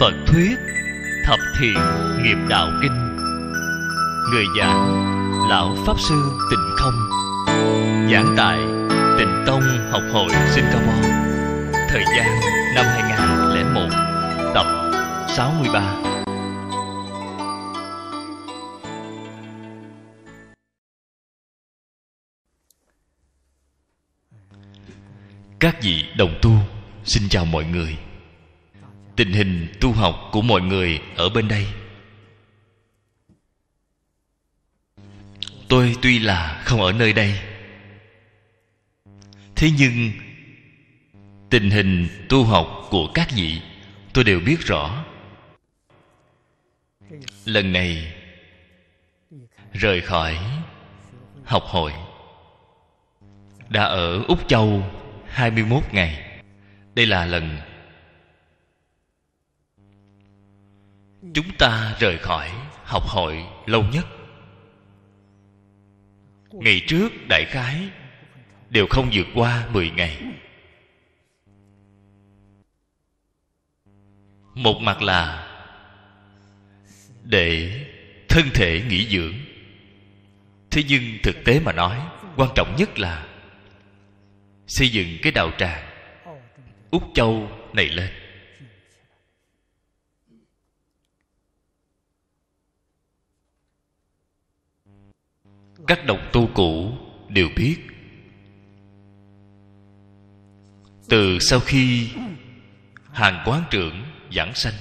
Phật thuyết Thập thiện nghiệp đạo kinh Người giảng Lão Pháp Sư Tịnh Không Giảng tại Tịnh Tông Học hội Singapore Thời gian năm 2001 Tập 63 Các vị đồng tu Xin chào mọi người tình hình tu học của mọi người ở bên đây tôi tuy là không ở nơi đây thế nhưng tình hình tu học của các vị tôi đều biết rõ lần này rời khỏi học hội đã ở úc châu 21 ngày đây là lần chúng ta rời khỏi học hội lâu nhất ngày trước đại khái đều không vượt qua 10 ngày một mặt là để thân thể nghỉ dưỡng thế nhưng thực tế mà nói quan trọng nhất là xây dựng cái đạo tràng úc châu này lên các đồng tu cũ đều biết từ sau khi hàng quán trưởng giảng sanh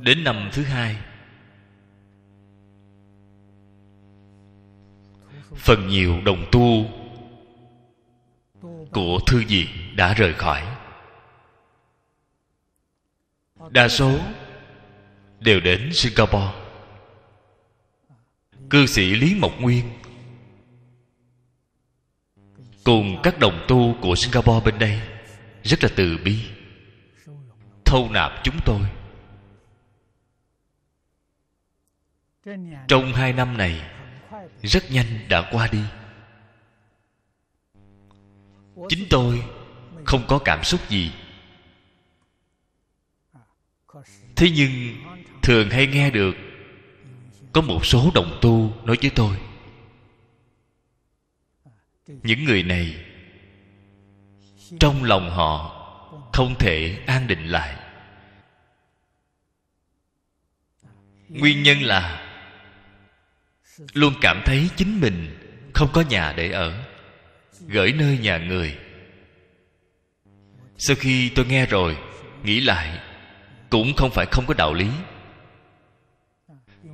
đến năm thứ hai phần nhiều đồng tu của thư viện đã rời khỏi đa số đều đến singapore cư sĩ lý mộc nguyên cùng các đồng tu của singapore bên đây rất là từ bi thâu nạp chúng tôi trong hai năm này rất nhanh đã qua đi chính tôi không có cảm xúc gì thế nhưng thường hay nghe được có một số đồng tu nói với tôi những người này trong lòng họ không thể an định lại nguyên nhân là luôn cảm thấy chính mình không có nhà để ở gửi nơi nhà người sau khi tôi nghe rồi nghĩ lại cũng không phải không có đạo lý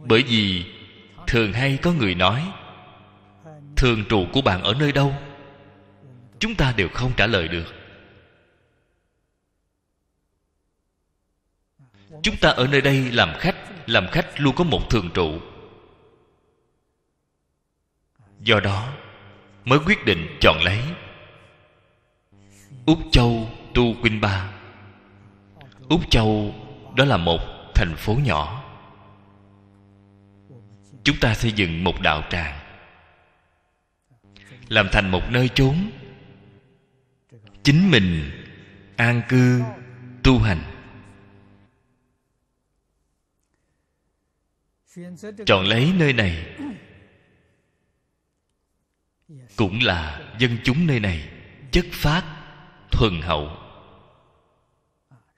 bởi vì thường hay có người nói thường trụ của bạn ở nơi đâu chúng ta đều không trả lời được chúng ta ở nơi đây làm khách làm khách luôn có một thường trụ do đó mới quyết định chọn lấy úc châu tu quynh ba úc châu đó là một thành phố nhỏ chúng ta xây dựng một đạo tràng làm thành một nơi trốn chính mình an cư tu hành chọn lấy nơi này cũng là dân chúng nơi này chất phát thuần hậu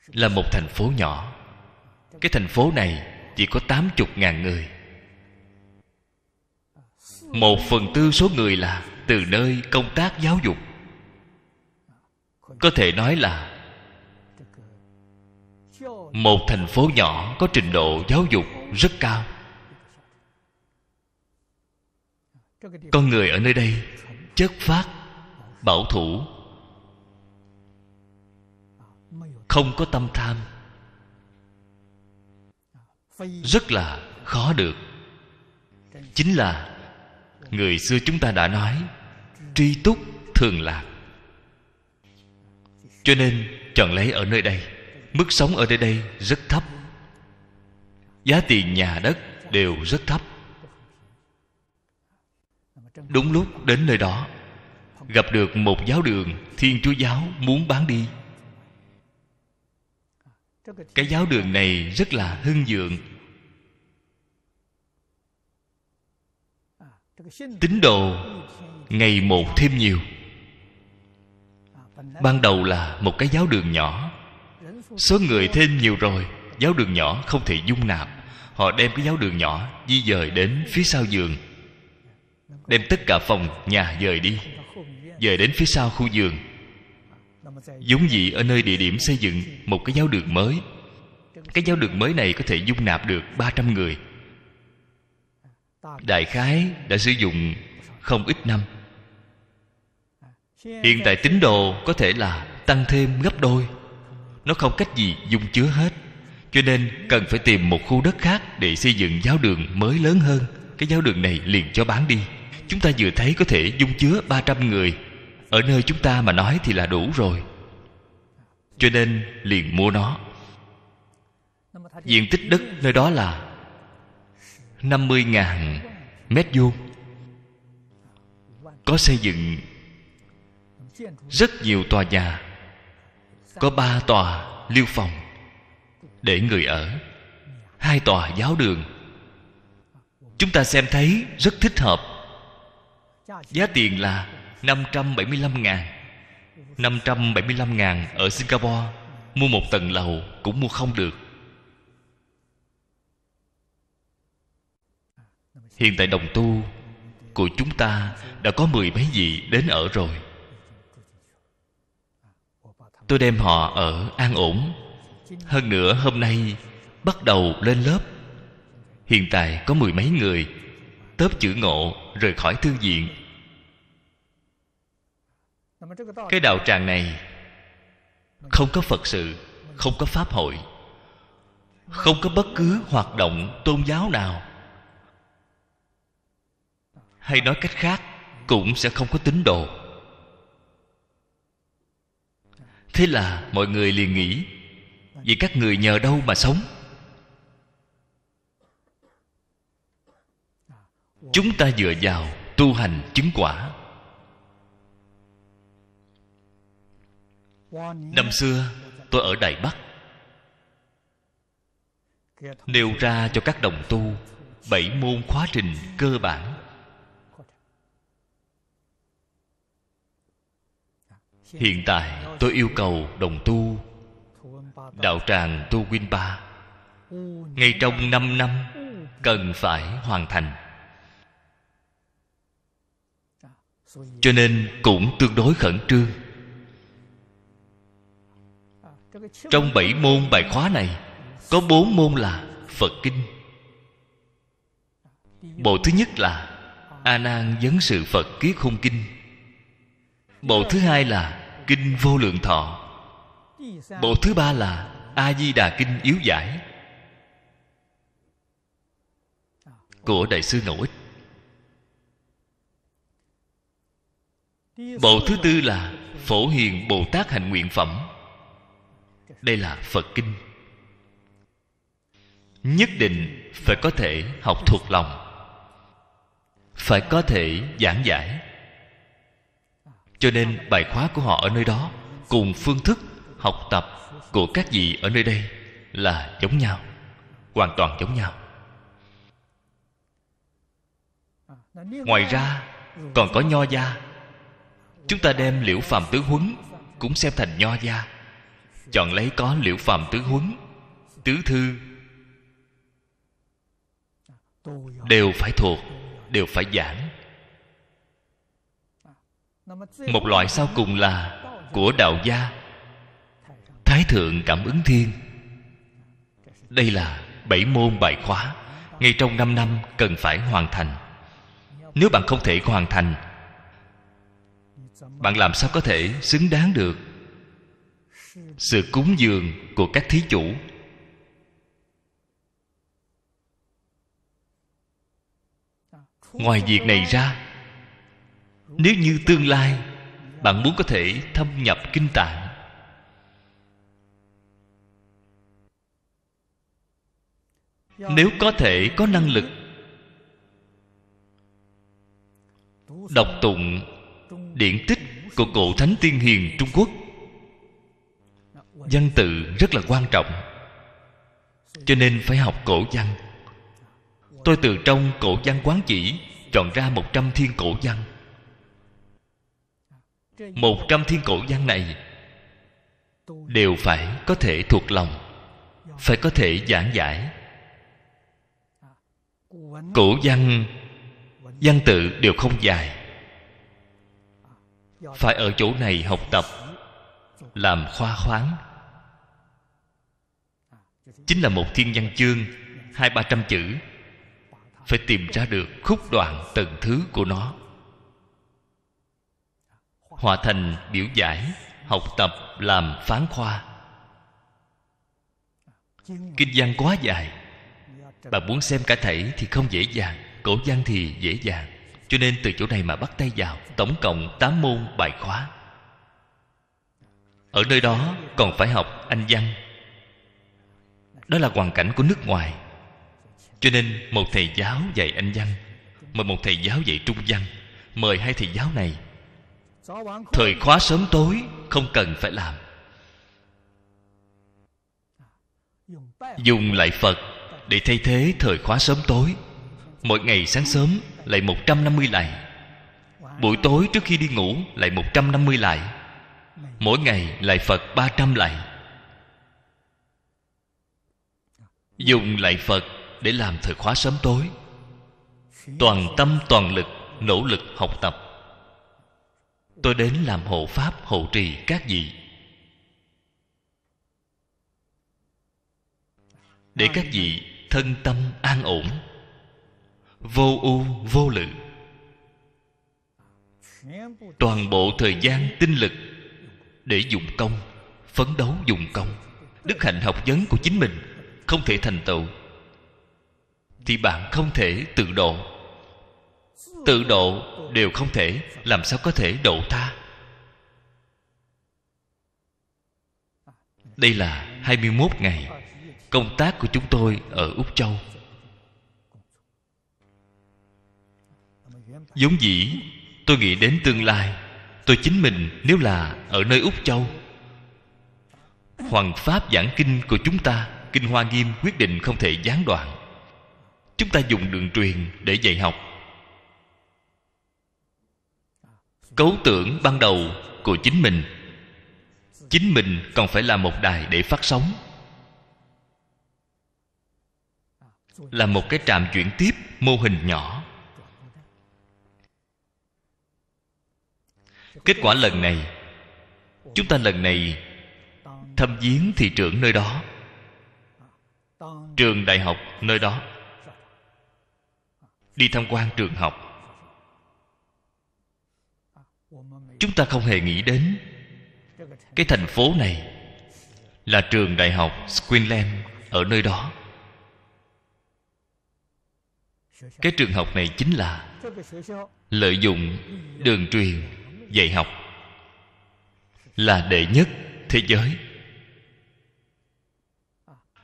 là một thành phố nhỏ cái thành phố này chỉ có tám chục ngàn người một phần tư số người là từ nơi công tác giáo dục có thể nói là một thành phố nhỏ có trình độ giáo dục rất cao con người ở nơi đây chất phát bảo thủ không có tâm tham rất là khó được chính là người xưa chúng ta đã nói tri túc thường lạc cho nên chọn lấy ở nơi đây mức sống ở nơi đây rất thấp giá tiền nhà đất đều rất thấp đúng lúc đến nơi đó gặp được một giáo đường thiên chúa giáo muốn bán đi cái giáo đường này rất là hưng dượng tín đồ ngày một thêm nhiều ban đầu là một cái giáo đường nhỏ số người thêm nhiều rồi giáo đường nhỏ không thể dung nạp họ đem cái giáo đường nhỏ di dời đến phía sau giường đem tất cả phòng nhà dời đi dời đến phía sau khu giường giống dị ở nơi địa điểm xây dựng một cái giáo đường mới cái giáo đường mới này có thể dung nạp được 300 người đại khái đã sử dụng không ít năm hiện tại tín đồ có thể là tăng thêm gấp đôi nó không cách gì dung chứa hết cho nên cần phải tìm một khu đất khác để xây dựng giáo đường mới lớn hơn cái giáo đường này liền cho bán đi chúng ta vừa thấy có thể dung chứa 300 người ở nơi chúng ta mà nói thì là đủ rồi cho nên liền mua nó diện tích đất nơi đó là 50.000 mét vuông Có xây dựng Rất nhiều tòa nhà Có ba tòa lưu phòng Để người ở Hai tòa giáo đường Chúng ta xem thấy rất thích hợp Giá tiền là 575 ngàn 575 ngàn ở Singapore Mua một tầng lầu cũng mua không được hiện tại đồng tu của chúng ta đã có mười mấy vị đến ở rồi tôi đem họ ở an ổn hơn nữa hôm nay bắt đầu lên lớp hiện tại có mười mấy người tớp chữ ngộ rời khỏi thư viện cái đạo tràng này không có phật sự không có pháp hội không có bất cứ hoạt động tôn giáo nào hay nói cách khác cũng sẽ không có tín đồ thế là mọi người liền nghĩ vì các người nhờ đâu mà sống chúng ta dựa vào tu hành chứng quả năm xưa tôi ở đài bắc nêu ra cho các đồng tu bảy môn khóa trình cơ bản hiện tại tôi yêu cầu đồng tu đạo tràng tu quyên ba ngay trong năm năm cần phải hoàn thành cho nên cũng tương đối khẩn trương trong bảy môn bài khóa này có bốn môn là phật kinh bộ thứ nhất là a nan vấn sự phật kiết khung kinh bộ thứ hai là kinh vô lượng thọ bộ thứ ba là a di đà kinh yếu giải của đại sư ngẫu ích bộ thứ tư là phổ hiền bồ tát hành nguyện phẩm đây là phật kinh nhất định phải có thể học thuộc lòng phải có thể giảng giải cho nên bài khóa của họ ở nơi đó cùng phương thức học tập của các vị ở nơi đây là giống nhau hoàn toàn giống nhau ngoài ra còn có nho gia chúng ta đem liễu phàm tứ huấn cũng xem thành nho gia chọn lấy có liễu phàm tứ huấn tứ thư đều phải thuộc đều phải giảng một loại sau cùng là của đạo gia thái thượng cảm ứng thiên đây là bảy môn bài khóa ngay trong năm năm cần phải hoàn thành nếu bạn không thể hoàn thành bạn làm sao có thể xứng đáng được sự cúng dường của các thí chủ ngoài việc này ra nếu như tương lai bạn muốn có thể thâm nhập kinh tạng nếu có thể có năng lực đọc tụng điển tích của cổ thánh tiên hiền trung quốc văn tự rất là quan trọng cho nên phải học cổ văn tôi từ trong cổ văn quán chỉ chọn ra một trăm thiên cổ văn một trăm thiên cổ văn này đều phải có thể thuộc lòng phải có thể giảng giải cổ văn văn tự đều không dài phải ở chỗ này học tập làm khoa khoáng chính là một thiên văn chương hai ba trăm chữ phải tìm ra được khúc đoạn từng thứ của nó Hòa thành biểu giải Học tập làm phán khoa Kinh văn quá dài Bà muốn xem cả thể thì không dễ dàng Cổ văn thì dễ dàng Cho nên từ chỗ này mà bắt tay vào Tổng cộng 8 môn bài khóa Ở nơi đó còn phải học anh văn Đó là hoàn cảnh của nước ngoài Cho nên một thầy giáo dạy anh văn Mời một thầy giáo dạy trung văn Mời hai thầy giáo này thời khóa sớm tối không cần phải làm dùng lại phật để thay thế thời khóa sớm tối mỗi ngày sáng sớm lại 150 lạy buổi tối trước khi đi ngủ lại 150 lạy mỗi ngày lại phật 300 lạy dùng lại phật để làm thời khóa sớm tối toàn tâm toàn lực nỗ lực học tập tôi đến làm hộ pháp hộ trì các vị để các vị thân tâm an ổn vô ưu vô lự toàn bộ thời gian tinh lực để dụng công phấn đấu dụng công đức hạnh học vấn của chính mình không thể thành tựu thì bạn không thể tự độ tự độ đều không thể làm sao có thể độ tha đây là 21 ngày công tác của chúng tôi ở Úc Châu giống dĩ tôi nghĩ đến tương lai tôi chính mình nếu là ở nơi Úc Châu Hoàng Pháp giảng kinh của chúng ta Kinh Hoa Nghiêm quyết định không thể gián đoạn Chúng ta dùng đường truyền để dạy học cấu tưởng ban đầu của chính mình chính mình còn phải là một đài để phát sóng là một cái trạm chuyển tiếp mô hình nhỏ kết quả lần này chúng ta lần này thâm viếng thị trưởng nơi đó trường đại học nơi đó đi tham quan trường học chúng ta không hề nghĩ đến cái thành phố này là trường đại học Queensland ở nơi đó cái trường học này chính là lợi dụng đường truyền dạy học là đệ nhất thế giới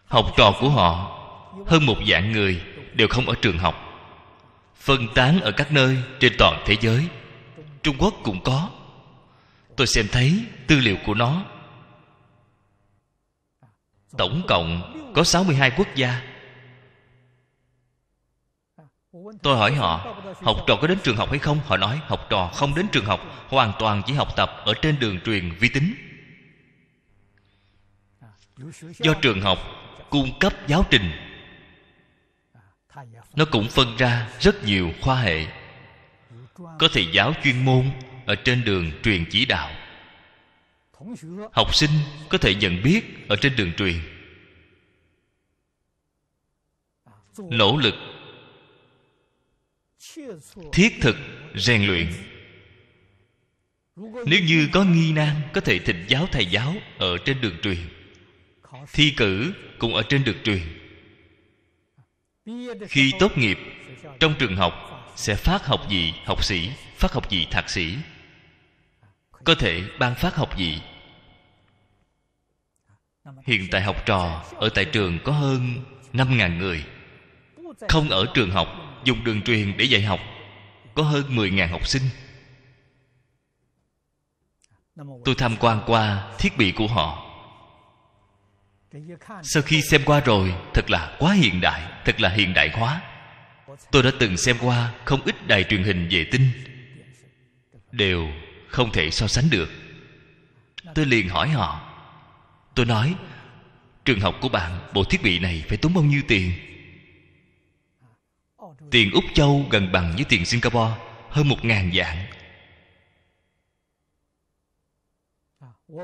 học trò của họ hơn một dạng người đều không ở trường học phân tán ở các nơi trên toàn thế giới trung quốc cũng có tôi xem thấy tư liệu của nó tổng cộng có 62 quốc gia tôi hỏi họ học trò có đến trường học hay không họ nói học trò không đến trường học hoàn toàn chỉ học tập ở trên đường truyền vi tính do trường học cung cấp giáo trình nó cũng phân ra rất nhiều khoa hệ có thầy giáo chuyên môn ở trên đường truyền chỉ đạo học sinh có thể nhận biết ở trên đường truyền nỗ lực thiết thực rèn luyện nếu như có nghi nan có thể thịnh giáo thầy giáo ở trên đường truyền thi cử cũng ở trên đường truyền khi tốt nghiệp trong trường học sẽ phát học vị học sĩ phát học vị thạc sĩ có thể ban phát học vị hiện tại học trò ở tại trường có hơn năm ngàn người không ở trường học dùng đường truyền để dạy học có hơn mười ngàn học sinh tôi tham quan qua thiết bị của họ sau khi xem qua rồi thật là quá hiện đại thật là hiện đại hóa tôi đã từng xem qua không ít đài truyền hình vệ tinh đều không thể so sánh được tôi liền hỏi họ tôi nói trường học của bạn bộ thiết bị này phải tốn bao nhiêu tiền tiền úc châu gần bằng với tiền singapore hơn một ngàn dạng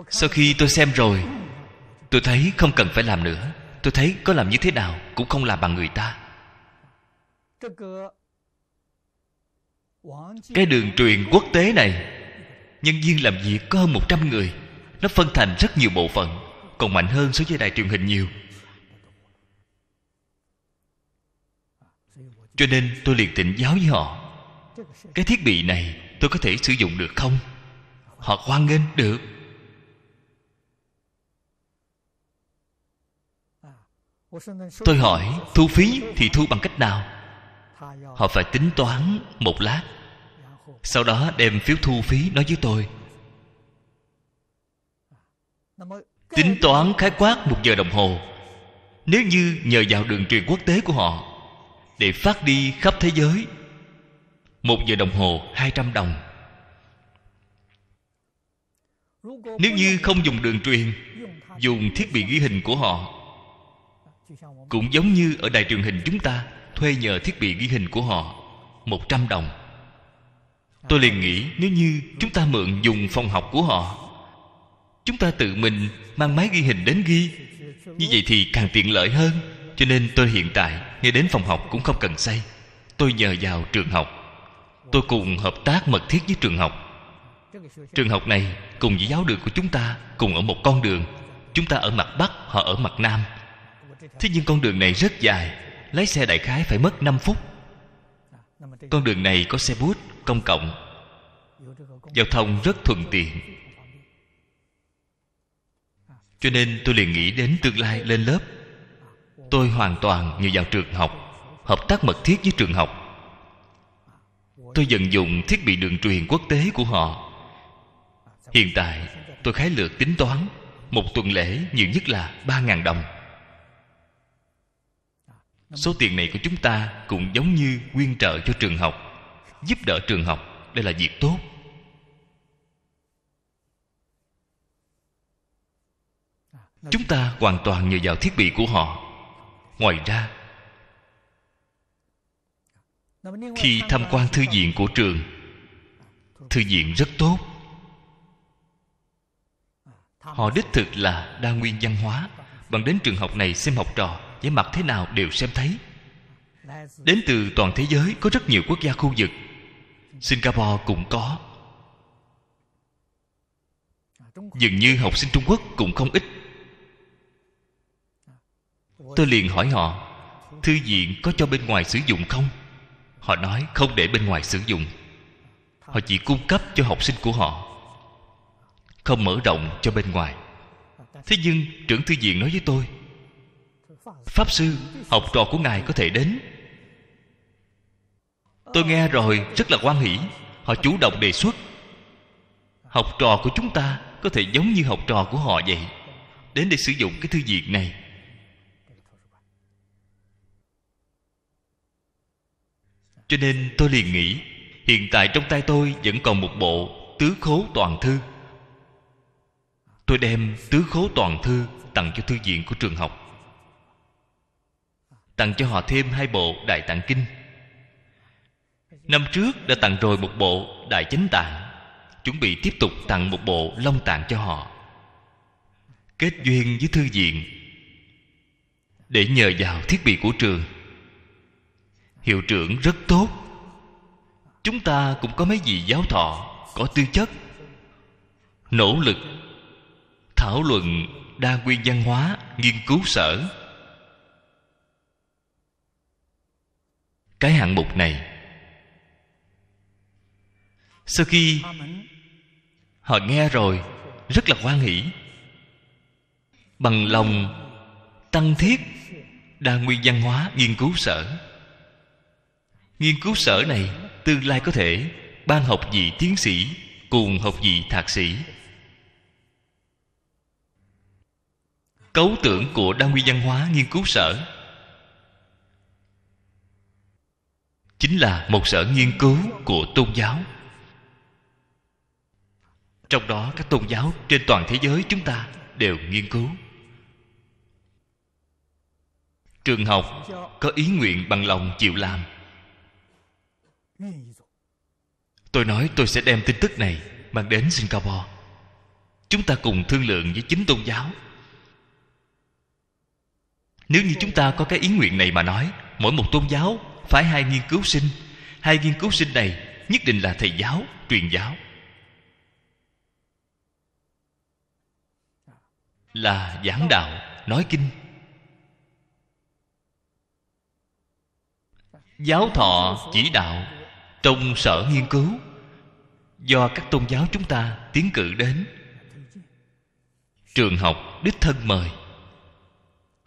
sau khi tôi xem rồi tôi thấy không cần phải làm nữa tôi thấy có làm như thế nào cũng không làm bằng người ta cái đường truyền quốc tế này nhân viên làm việc có hơn 100 người nó phân thành rất nhiều bộ phận còn mạnh hơn so với đài truyền hình nhiều cho nên tôi liền tịnh giáo với họ cái thiết bị này tôi có thể sử dụng được không họ hoan nghênh được tôi hỏi thu phí thì thu bằng cách nào họ phải tính toán một lát sau đó đem phiếu thu phí nói với tôi tính toán khái quát một giờ đồng hồ nếu như nhờ vào đường truyền quốc tế của họ để phát đi khắp thế giới một giờ đồng hồ hai trăm đồng nếu như không dùng đường truyền dùng thiết bị ghi hình của họ cũng giống như ở đài truyền hình chúng ta thuê nhờ thiết bị ghi hình của họ một trăm đồng tôi liền nghĩ nếu như chúng ta mượn dùng phòng học của họ chúng ta tự mình mang máy ghi hình đến ghi như vậy thì càng tiện lợi hơn cho nên tôi hiện tại nghe đến phòng học cũng không cần xây tôi nhờ vào trường học tôi cùng hợp tác mật thiết với trường học trường học này cùng với giáo đường của chúng ta cùng ở một con đường chúng ta ở mặt bắc họ ở mặt nam thế nhưng con đường này rất dài lái xe đại khái phải mất 5 phút con đường này có xe bút công cộng giao thông rất thuận tiện cho nên tôi liền nghĩ đến tương lai lên lớp tôi hoàn toàn nhờ vào trường học hợp tác mật thiết với trường học tôi dần dùng thiết bị đường truyền quốc tế của họ hiện tại tôi khái lược tính toán một tuần lễ nhiều nhất là ba ngàn đồng Số tiền này của chúng ta cũng giống như quyên trợ cho trường học giúp đỡ trường học đây là việc tốt chúng ta hoàn toàn nhờ vào thiết bị của họ ngoài ra khi tham quan thư viện của trường thư viện rất tốt họ đích thực là đa nguyên văn hóa bằng đến trường học này xem học trò vẻ mặt thế nào đều xem thấy đến từ toàn thế giới có rất nhiều quốc gia khu vực singapore cũng có à, dường như học sinh trung quốc cũng không ít à, tôi liền hỏi họ thư viện có cho bên ngoài sử dụng không họ nói không để bên ngoài sử dụng họ chỉ cung cấp cho học sinh của họ không mở rộng cho bên ngoài thế nhưng trưởng thư viện nói với tôi pháp sư học trò của ngài có thể đến tôi nghe rồi rất là quan hỷ họ chủ động đề xuất học trò của chúng ta có thể giống như học trò của họ vậy đến để sử dụng cái thư viện này cho nên tôi liền nghĩ hiện tại trong tay tôi vẫn còn một bộ tứ khố toàn thư tôi đem tứ khố toàn thư tặng cho thư viện của trường học tặng cho họ thêm hai bộ đại tạng kinh Năm trước đã tặng rồi một bộ Đại Chánh Tạng Chuẩn bị tiếp tục tặng một bộ Long Tạng cho họ Kết duyên với thư viện Để nhờ vào thiết bị của trường Hiệu trưởng rất tốt Chúng ta cũng có mấy vị giáo thọ Có tư chất Nỗ lực Thảo luận đa nguyên văn hóa Nghiên cứu sở Cái hạng mục này sau khi họ nghe rồi rất là hoan hỷ bằng lòng tăng thiết đa nguyên văn hóa nghiên cứu sở nghiên cứu sở này tương lai có thể ban học vị tiến sĩ cùng học vị thạc sĩ cấu tưởng của đa nguyên văn hóa nghiên cứu sở chính là một sở nghiên cứu của tôn giáo trong đó các tôn giáo trên toàn thế giới chúng ta đều nghiên cứu trường học có ý nguyện bằng lòng chịu làm tôi nói tôi sẽ đem tin tức này mang đến singapore chúng ta cùng thương lượng với chính tôn giáo nếu như chúng ta có cái ý nguyện này mà nói mỗi một tôn giáo phải hai nghiên cứu sinh hai nghiên cứu sinh này nhất định là thầy giáo truyền giáo là giảng đạo nói kinh giáo thọ chỉ đạo trong sở nghiên cứu do các tôn giáo chúng ta tiến cử đến trường học đích thân mời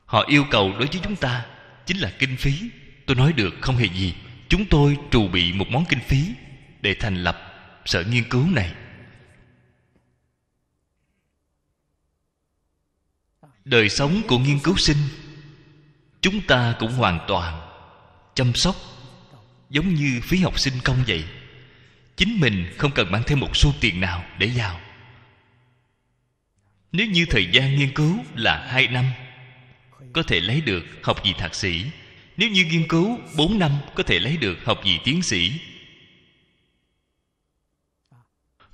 họ yêu cầu đối với chúng ta chính là kinh phí tôi nói được không hề gì chúng tôi trù bị một món kinh phí để thành lập sở nghiên cứu này đời sống của nghiên cứu sinh chúng ta cũng hoàn toàn chăm sóc giống như phí học sinh công vậy chính mình không cần mang thêm một xu tiền nào để vào nếu như thời gian nghiên cứu là hai năm có thể lấy được học vị thạc sĩ nếu như nghiên cứu bốn năm có thể lấy được học vị tiến sĩ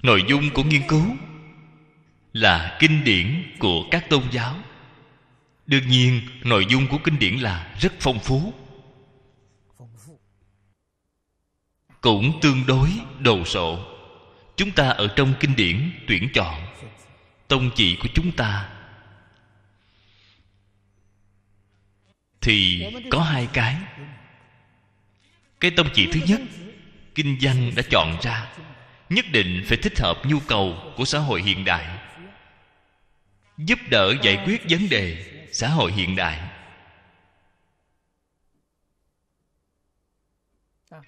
nội dung của nghiên cứu là kinh điển của các tôn giáo đương nhiên nội dung của kinh điển là rất phong phú cũng tương đối đồ sộ chúng ta ở trong kinh điển tuyển chọn tông chỉ của chúng ta thì có hai cái cái tông chỉ thứ nhất kinh doanh đã chọn ra nhất định phải thích hợp nhu cầu của xã hội hiện đại giúp đỡ giải quyết vấn đề xã hội hiện đại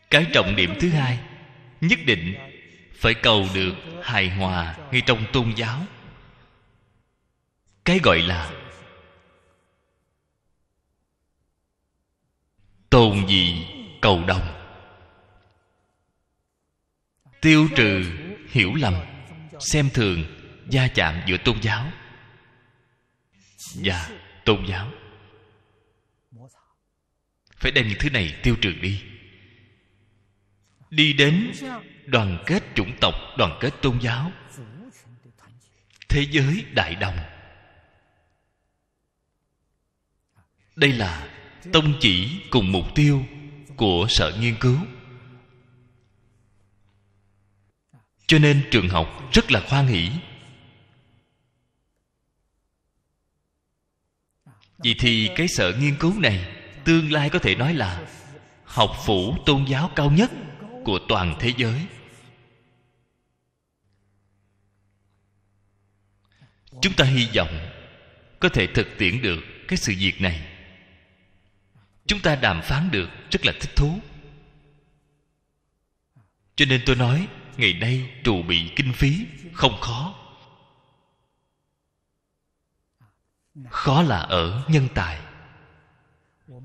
cái trọng điểm thứ hai nhất định phải cầu được hài hòa ngay trong tôn giáo cái gọi là tồn dị cầu đồng tiêu trừ hiểu lầm xem thường gia chạm giữa tôn giáo và tôn giáo phải đem những thứ này tiêu trừ đi đi đến đoàn kết chủng tộc đoàn kết tôn giáo thế giới đại đồng đây là tông chỉ cùng mục tiêu của sở nghiên cứu cho nên trường học rất là khoan hỷ vì thì cái sở nghiên cứu này Tương lai có thể nói là Học phủ tôn giáo cao nhất Của toàn thế giới Chúng ta hy vọng Có thể thực tiễn được Cái sự việc này Chúng ta đàm phán được Rất là thích thú Cho nên tôi nói Ngày nay trù bị kinh phí Không khó khó là ở nhân tài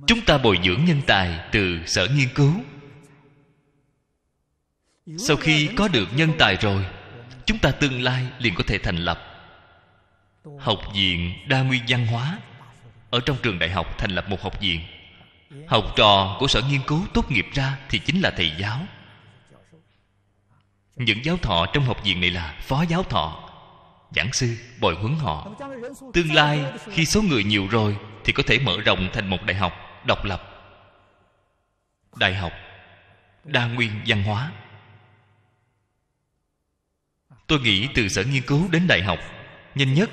chúng ta bồi dưỡng nhân tài từ sở nghiên cứu sau khi có được nhân tài rồi chúng ta tương lai liền có thể thành lập học viện đa nguyên văn hóa ở trong trường đại học thành lập một học viện học trò của sở nghiên cứu tốt nghiệp ra thì chính là thầy giáo những giáo thọ trong học viện này là phó giáo thọ giảng sư bồi huấn họ tương lai khi số người nhiều rồi thì có thể mở rộng thành một đại học độc lập đại học đa nguyên văn hóa tôi nghĩ từ sở nghiên cứu đến đại học nhanh nhất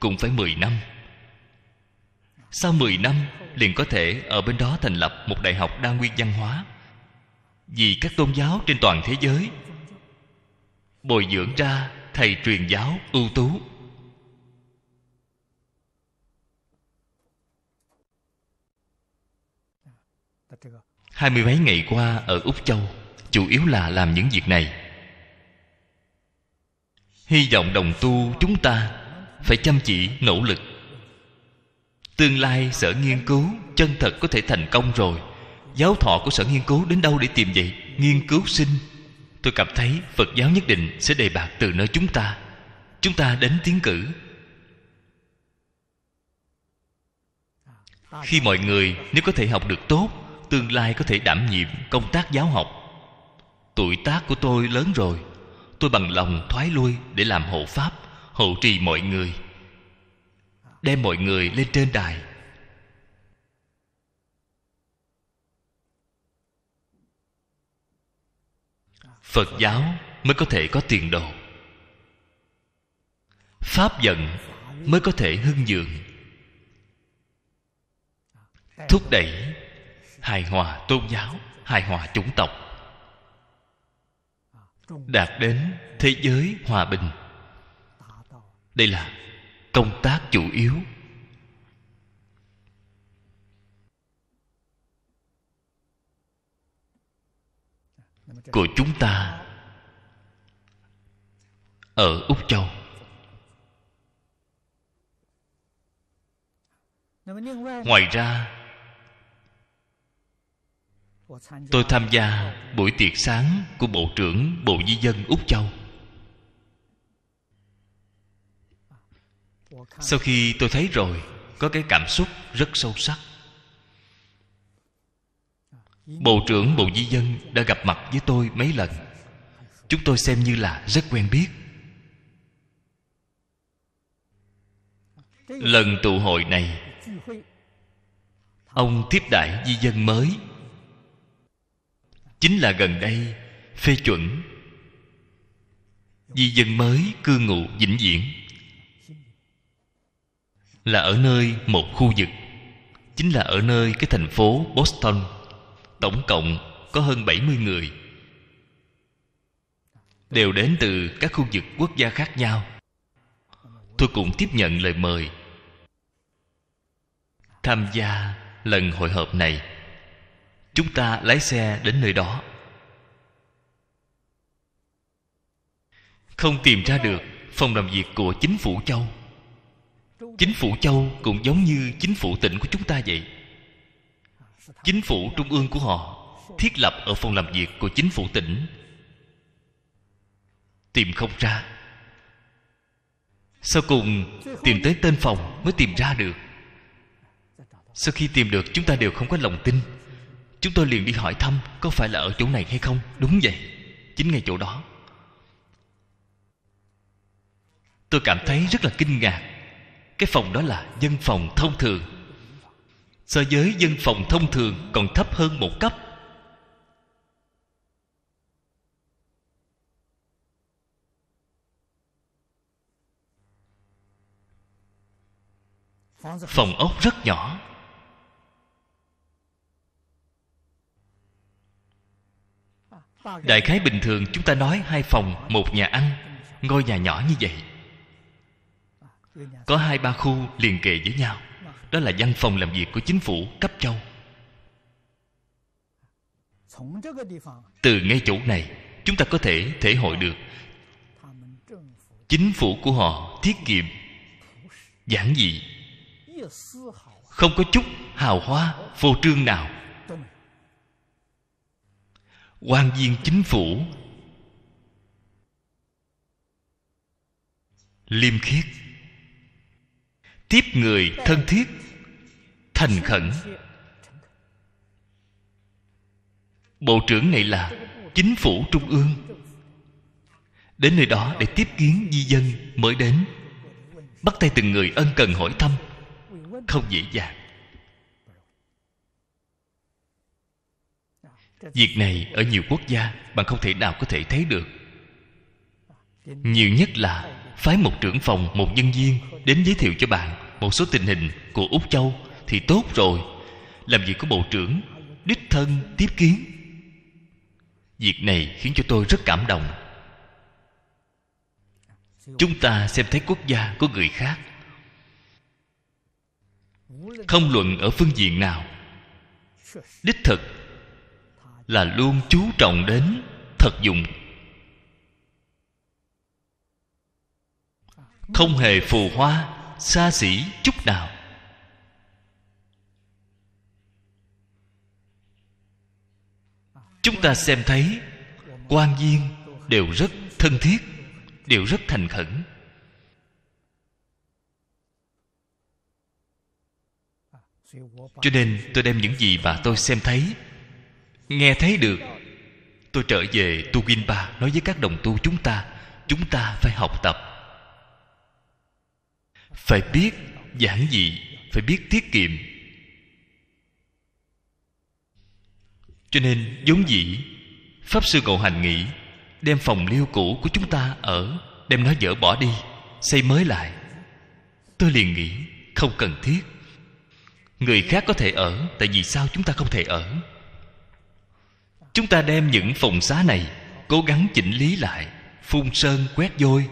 cũng phải 10 năm sau 10 năm liền có thể ở bên đó thành lập một đại học đa nguyên văn hóa vì các tôn giáo trên toàn thế giới bồi dưỡng ra thầy truyền giáo ưu tú hai mươi mấy ngày qua ở úc châu chủ yếu là làm những việc này hy vọng đồng tu chúng ta phải chăm chỉ nỗ lực tương lai sở nghiên cứu chân thật có thể thành công rồi giáo thọ của sở nghiên cứu đến đâu để tìm vậy nghiên cứu sinh tôi cảm thấy phật giáo nhất định sẽ đề bạc từ nơi chúng ta chúng ta đến tiến cử khi mọi người nếu có thể học được tốt tương lai có thể đảm nhiệm công tác giáo học tuổi tác của tôi lớn rồi tôi bằng lòng thoái lui để làm hộ pháp hộ trì mọi người đem mọi người lên trên đài phật giáo mới có thể có tiền đồ pháp giận mới có thể hưng dượng thúc đẩy hài hòa tôn giáo hài hòa chủng tộc đạt đến thế giới hòa bình đây là công tác chủ yếu của chúng ta ở úc châu ngoài ra tôi tham gia buổi tiệc sáng của bộ trưởng bộ di dân úc châu sau khi tôi thấy rồi có cái cảm xúc rất sâu sắc Bộ trưởng Bộ Di Dân đã gặp mặt với tôi mấy lần Chúng tôi xem như là rất quen biết Lần tụ hội này Ông tiếp đại di dân mới Chính là gần đây phê chuẩn Di dân mới cư ngụ vĩnh viễn Là ở nơi một khu vực Chính là ở nơi cái thành phố Boston tổng cộng có hơn 70 người đều đến từ các khu vực quốc gia khác nhau tôi cũng tiếp nhận lời mời tham gia lần hội họp này chúng ta lái xe đến nơi đó không tìm ra được phòng làm việc của chính phủ châu chính phủ châu cũng giống như chính phủ tỉnh của chúng ta vậy chính phủ trung ương của họ thiết lập ở phòng làm việc của chính phủ tỉnh tìm không ra sau cùng tìm tới tên phòng mới tìm ra được sau khi tìm được chúng ta đều không có lòng tin chúng tôi liền đi hỏi thăm có phải là ở chỗ này hay không đúng vậy chính ngay chỗ đó tôi cảm thấy rất là kinh ngạc cái phòng đó là dân phòng thông thường so với dân phòng thông thường còn thấp hơn một cấp phòng ốc rất nhỏ đại khái bình thường chúng ta nói hai phòng một nhà ăn ngôi nhà nhỏ như vậy có hai ba khu liền kề với nhau đó là văn phòng làm việc của chính phủ cấp châu Từ ngay chỗ này Chúng ta có thể thể hội được Chính phủ của họ tiết kiệm Giản dị Không có chút hào hoa phô trương nào quan viên chính phủ liêm khiết tiếp người thân thiết thành khẩn bộ trưởng này là chính phủ trung ương đến nơi đó để tiếp kiến di dân mới đến bắt tay từng người ân cần hỏi thăm không dễ dàng việc này ở nhiều quốc gia bạn không thể nào có thể thấy được nhiều nhất là phái một trưởng phòng một nhân viên đến giới thiệu cho bạn một số tình hình của úc châu thì tốt rồi làm gì có bộ trưởng đích thân tiếp kiến việc này khiến cho tôi rất cảm động chúng ta xem thấy quốc gia của người khác không luận ở phương diện nào đích thực là luôn chú trọng đến thật dụng không hề phù hoa xa xỉ chút nào chúng ta xem thấy quan viên đều rất thân thiết đều rất thành khẩn cho nên tôi đem những gì mà tôi xem thấy nghe thấy được tôi trở về tu ginpa nói với các đồng tu chúng ta chúng ta phải học tập phải biết giản dị phải biết tiết kiệm cho nên vốn dĩ pháp sư cầu hành nghĩ đem phòng liêu cũ của chúng ta ở đem nó dỡ bỏ đi xây mới lại tôi liền nghĩ không cần thiết người khác có thể ở tại vì sao chúng ta không thể ở chúng ta đem những phòng xá này cố gắng chỉnh lý lại phun sơn quét vôi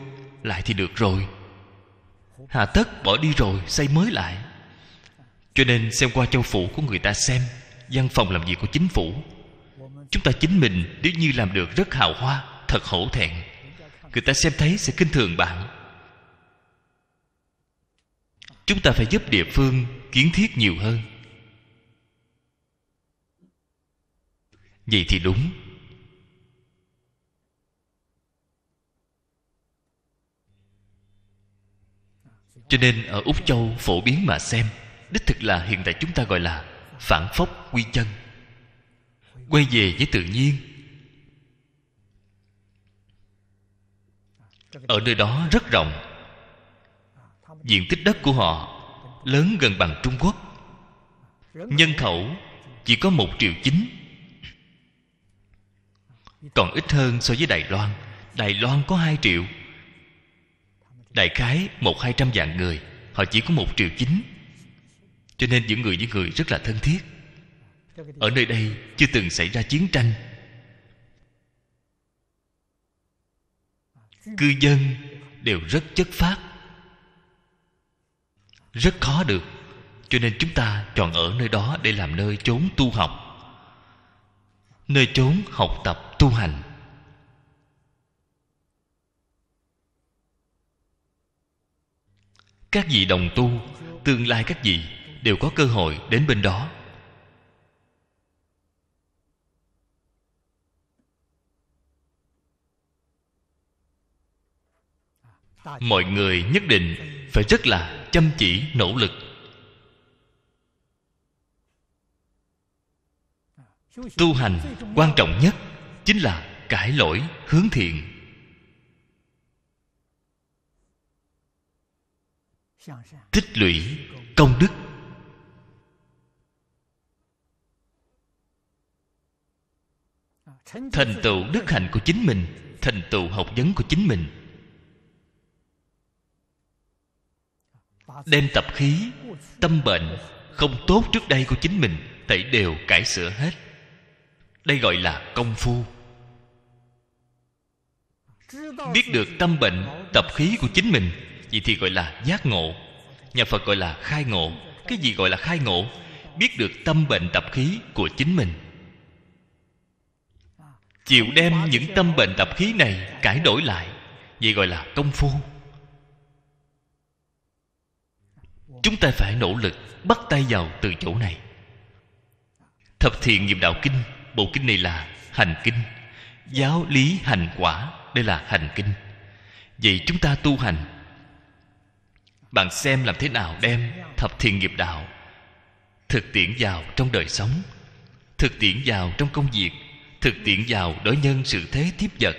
lại thì được rồi hà tất bỏ đi rồi xây mới lại cho nên xem qua châu phủ của người ta xem văn phòng làm việc của chính phủ chúng ta chính mình nếu như làm được rất hào hoa thật hổ thẹn người ta xem thấy sẽ kinh thường bạn chúng ta phải giúp địa phương kiến thiết nhiều hơn vậy thì đúng cho nên ở úc châu phổ biến mà xem đích thực là hiện tại chúng ta gọi là phản phốc quy chân quay về với tự nhiên ở nơi đó rất rộng diện tích đất của họ lớn gần bằng trung quốc nhân khẩu chỉ có một triệu chín còn ít hơn so với đài loan đài loan có hai triệu đại khái một hai trăm vạn người họ chỉ có một triệu chín cho nên những người với người rất là thân thiết ở nơi đây chưa từng xảy ra chiến tranh à, cư dân đều rất chất phát rất khó được cho nên chúng ta chọn ở nơi đó để làm nơi chốn tu học nơi chốn học tập tu hành các vị đồng tu tương lai các vị đều có cơ hội đến bên đó mọi người nhất định phải rất là chăm chỉ nỗ lực tu hành quan trọng nhất chính là cải lỗi hướng thiện tích lũy công đức thành tựu đức hạnh của chính mình thành tựu học vấn của chính mình đem tập khí tâm bệnh không tốt trước đây của chính mình thảy đều cải sửa hết đây gọi là công phu biết được tâm bệnh tập khí của chính mình vậy thì gọi là giác ngộ nhà phật gọi là khai ngộ cái gì gọi là khai ngộ biết được tâm bệnh tập khí của chính mình chịu đem những tâm bệnh tập khí này cải đổi lại vậy gọi là công phu chúng ta phải nỗ lực bắt tay vào từ chỗ này thập thiện nghiệp đạo kinh bộ kinh này là hành kinh giáo lý hành quả đây là hành kinh vậy chúng ta tu hành bạn xem làm thế nào đem thập thiện nghiệp đạo thực tiễn vào trong đời sống thực tiễn vào trong công việc thực tiễn vào đối nhân sự thế tiếp vật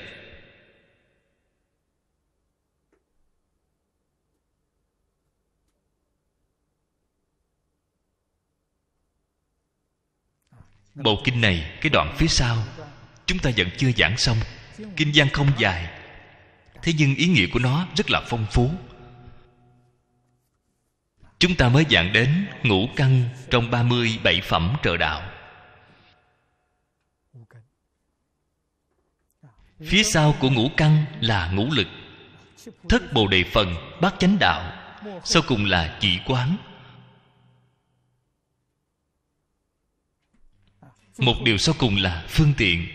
bộ kinh này cái đoạn phía sau chúng ta vẫn chưa giảng xong kinh văn không dài thế nhưng ý nghĩa của nó rất là phong phú chúng ta mới giảng đến ngũ căn trong 37 phẩm trợ đạo phía sau của ngũ căn là ngũ lực thất bồ đề phần bát chánh đạo sau cùng là chỉ quán một điều sau cùng là phương tiện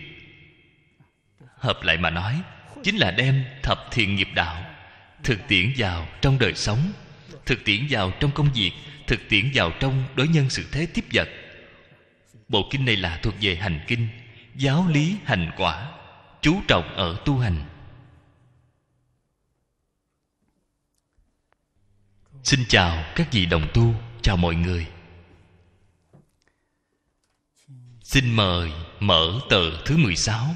hợp lại mà nói chính là đem thập thiện nghiệp đạo thực tiễn vào trong đời sống thực tiễn vào trong công việc thực tiễn vào trong đối nhân sự thế tiếp vật bộ kinh này là thuộc về hành kinh giáo lý hành quả chú trọng ở tu hành xin chào các vị đồng tu chào mọi người Xin mời mở tờ thứ 16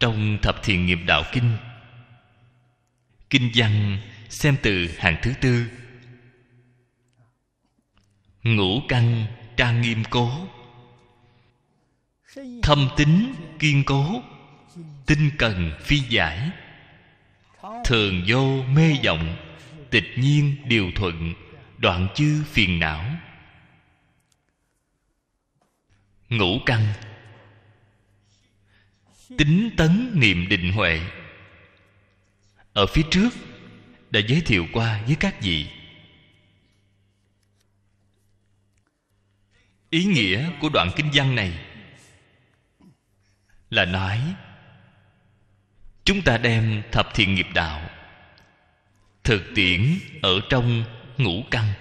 Trong Thập thiền Nghiệp Đạo Kinh Kinh văn xem từ hàng thứ tư Ngũ căn trang nghiêm cố Thâm tính kiên cố Tinh cần phi giải Thường vô mê vọng Tịch nhiên điều thuận Đoạn chư phiền não ngũ căn tính tấn niệm định huệ ở phía trước đã giới thiệu qua với các vị ý nghĩa của đoạn kinh văn này là nói chúng ta đem thập thiện nghiệp đạo thực tiễn ở trong ngũ căn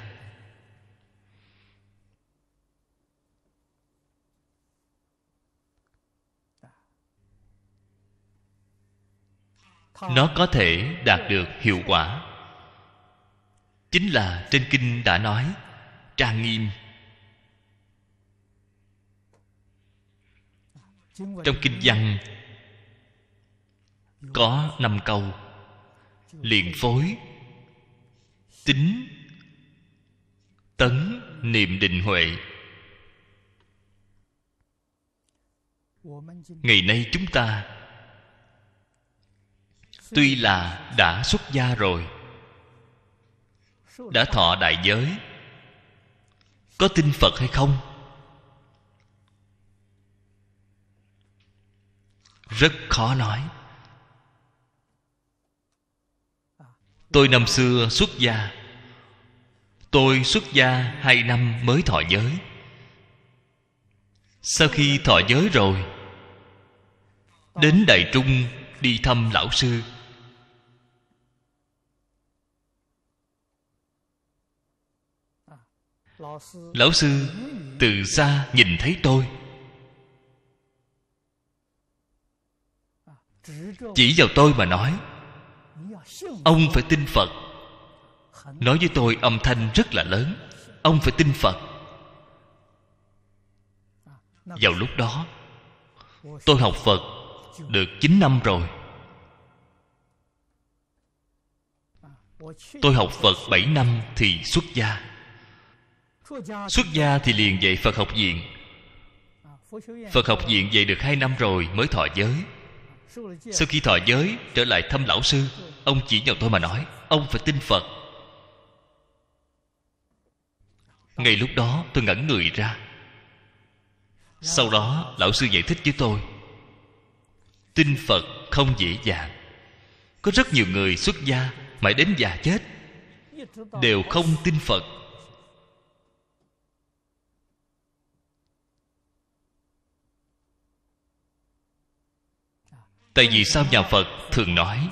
nó có thể đạt được hiệu quả chính là trên kinh đã nói trang nghiêm trong kinh văn có năm câu liền phối tính tấn niệm định huệ ngày nay chúng ta tuy là đã xuất gia rồi đã thọ đại giới có tin phật hay không rất khó nói tôi năm xưa xuất gia tôi xuất gia hai năm mới thọ giới sau khi thọ giới rồi đến đại trung đi thăm lão sư lão sư từ xa nhìn thấy tôi chỉ vào tôi mà nói ông phải tin phật nói với tôi âm thanh rất là lớn ông phải tin phật vào lúc đó tôi học phật được chín năm rồi tôi học phật bảy năm thì xuất gia xuất gia thì liền về phật học viện à, phật học viện về được hai năm rồi mới thọ giới sau khi thọ giới trở lại thăm lão sư ông chỉ vào tôi mà nói ông phải tin phật ngay lúc đó tôi ngẩn người ra sau đó lão sư giải thích với tôi tin phật không dễ dàng có rất nhiều người xuất gia mãi đến già chết đều không tin phật tại vì sao nhà phật thường nói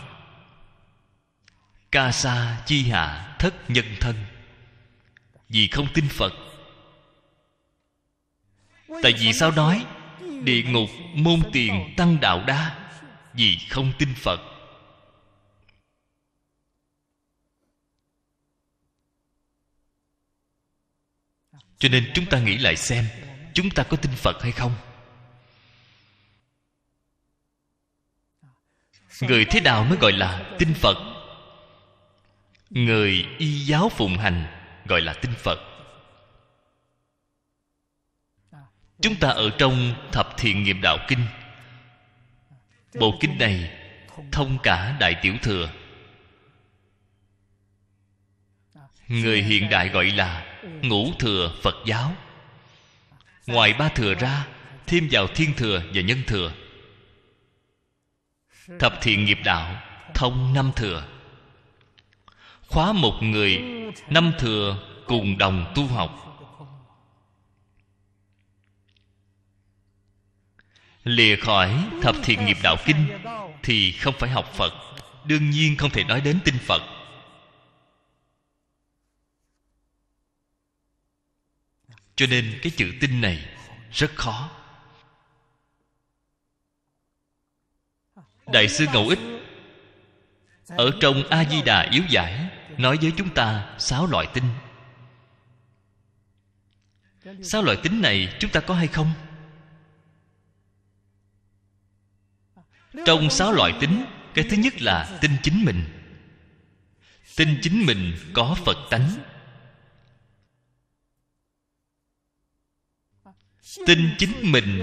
ca sa chi hạ thất nhân thân vì không tin phật tại vì sao nói địa ngục môn tiền tăng đạo đa vì không tin phật cho nên chúng ta nghĩ lại xem chúng ta có tin phật hay không người thế nào mới gọi là tin phật người y giáo phụng hành gọi là tin phật chúng ta ở trong thập thiện nghiệp đạo kinh bộ kinh này thông cả đại tiểu thừa người hiện đại gọi là ngũ thừa phật giáo ngoài ba thừa ra thêm vào thiên thừa và nhân thừa Thập thiện nghiệp đạo Thông năm thừa Khóa một người Năm thừa cùng đồng tu học Lìa khỏi thập thiện nghiệp đạo kinh Thì không phải học Phật Đương nhiên không thể nói đến tin Phật Cho nên cái chữ tin này rất khó đại sư ngẫu ích ở trong a di đà yếu giải nói với chúng ta sáu loại tính. sáu loại tính này chúng ta có hay không trong sáu loại tính cái thứ nhất là tin chính mình tin chính mình có phật tánh tin chính mình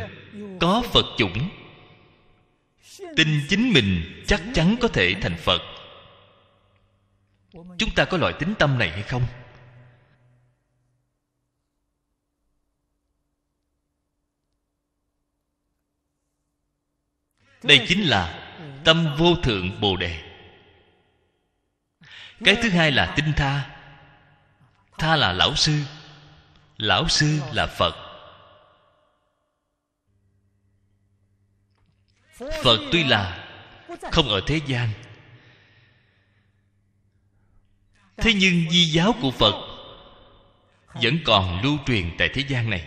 có phật chủng tin chính mình chắc chắn có thể thành phật chúng ta có loại tính tâm này hay không đây chính là tâm vô thượng bồ đề cái thứ hai là tinh tha tha là lão sư lão sư là phật phật tuy là không ở thế gian thế nhưng di giáo của phật vẫn còn lưu truyền tại thế gian này